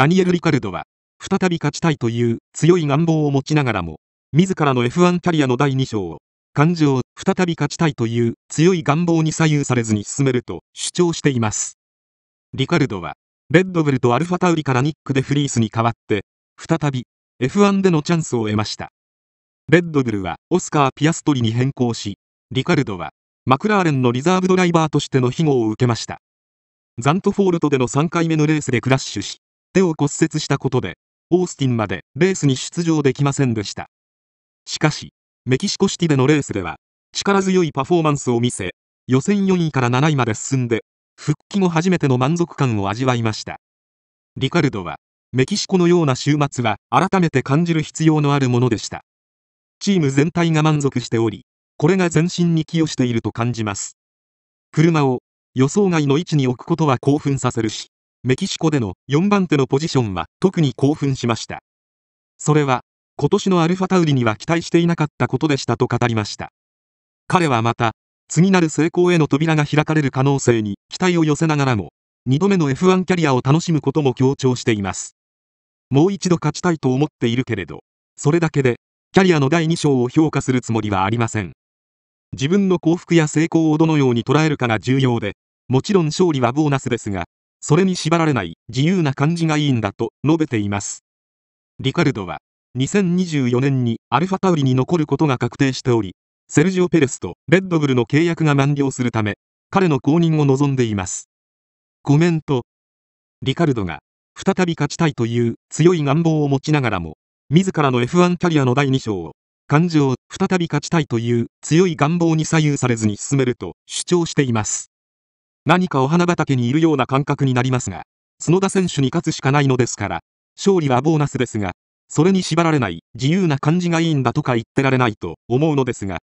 ダニエル・リカルドは、再び勝ちたいという強い願望を持ちながらも、自らの F1 キャリアの第2章を、感情を再び勝ちたいという強い願望に左右されずに進めると主張しています。リカルドは、レッドブルとアルファタウリからニックでフリースに代わって、再び F1 でのチャンスを得ました。レッドブルはオスカー・ピアストリに変更し、リカルドはマクラーレンのリザーブドライバーとしての庇護を受けました。ザントフォールトでの3回目のレースでクラッシュし、手を骨折したことでオースティンまでレースに出場できませんでしたしかしメキシコシティでのレースでは力強いパフォーマンスを見せ予選4位から7位まで進んで復帰後初めての満足感を味わいましたリカルドはメキシコのような週末は改めて感じる必要のあるものでしたチーム全体が満足しておりこれが全身に寄与していると感じます車を予想外の位置に置くことは興奮させるしメキシコでの4番手のポジションは特に興奮しました。それは、今年のアルファタウリには期待していなかったことでしたと語りました。彼はまた、次なる成功への扉が開かれる可能性に期待を寄せながらも、2度目の F1 キャリアを楽しむことも強調しています。もう一度勝ちたいと思っているけれど、それだけで、キャリアの第2章を評価するつもりはありません。自分の幸福や成功をどのように捉えるかが重要で、もちろん勝利はボーナスですが、それに縛られない自由な感じがいいんだと述べています。リカルドは2024年にアルファタウリに残ることが確定しており、セルジオ・ペレスとレッドブルの契約が満了するため、彼の公認を望んでいます。コメント。リカルドが再び勝ちたいという強い願望を持ちながらも、自らの F1 キャリアの第2章を、感情、再び勝ちたいという強い願望に左右されずに進めると主張しています。何かお花畑にいるような感覚になりますが、角田選手に勝つしかないのですから、勝利はボーナスですが、それに縛られない自由な感じがいいんだとか言ってられないと思うのですが、